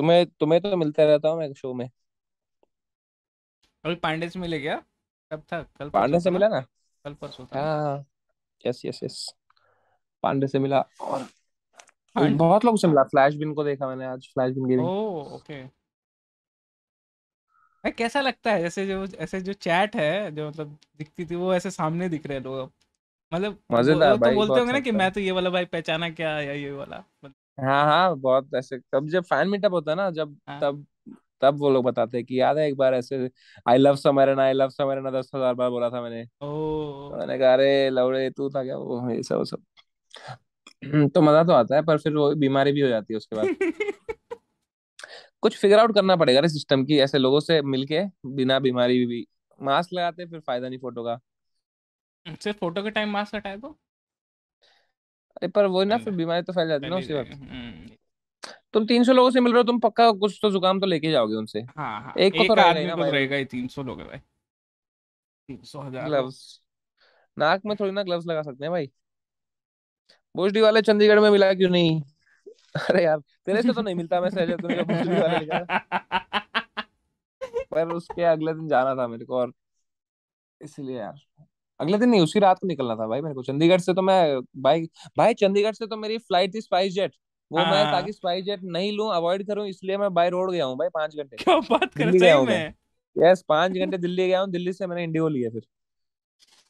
तुम्हें तुम्हें तो मिलता रहता हूँ मैं शो में कल पांडे से मिले क्या कब था कल पांडे से मिला ना कल परसों था हाँ यस यस यस पांडे से मिला और बहुत लोग से मिला फ्लैश बिन को देखा मैंने आज फ्लैश बिन गेमिंग ओह ओके भाई कैसा लगता है जैसे जो ऐसे जो चैट है जो मतलब दिखती थी वो ऐसे सामने दिख रहे हैं लोग अब मतलब मजेदार तो भाई तो बोलते होंगे ना कि अच्छा। मैं तो ये वाला भाई पहचाना क्या या ये वाला हाँ हाँ बहुत ऐसे तब जब फैन मीटअप होता है ना जब हाँ। तब तब वो लोग बताते हैं कि याद है एक बार ऐसे आई लव समर समरन आई लव समर समरन दस हजार बार बोला था मैंने ओ तो मैंने कहा अरे लवड़े तू था क्या वो ये सब सब तो मजा तो आता है पर फिर वो बीमारी भी हो जाती है उसके बाद कुछ फिगर आउट करना पड़ेगा सिस्टम की ऐसे लोगों से मिलके बिना बीमारी भी मास्क लगाते फिर फायदा नहीं फोटो का सिर्फ फोटो के टाइम मास्क हटाए तो अरे पर वो ना फिर बीमारी तो फैल जाती है ना उसी वक्त हम्म। तुम तीन सौ लोगों से मिल रहे हो तुम पक्का कुछ तो जुकाम तो लेके जाओगे उनसे हाँ, हाँ। एक को तो, तो रहेगा ही तो रहेगा ही तीन सौ लोग है भाई तीन सौ हजार ग्लव्स नाक में थोड़ी ना ग्लव्स लगा सकते हैं भाई भोजडी वाले चंडीगढ़ में मिला क्यों नहीं अरे यार तेरे से तो नहीं मिलता मैं सहजा तुम्हें भोजडी वाले लिखा पर उसके अगले दिन जाना था मेरे को और इसलिए यार अगले दिन नहीं उसी रात को निकलना था भाई मेरे को चंडीगढ़ से तो मैं भाई भाई चंडीगढ़ से तो मेरी फ्लाइट थी स्पाइस जेट वो हाँ। मैं ताकि स्पाइस जेट नहीं लू अवॉइड करूं इसलिए मैं बाय रोड गया हूँ भाई पांच घंटे क्या बात कर रहे हो मैं यस पांच घंटे दिल्ली गया हूँ दिल्ली से मैंने इंडिगो लिया फिर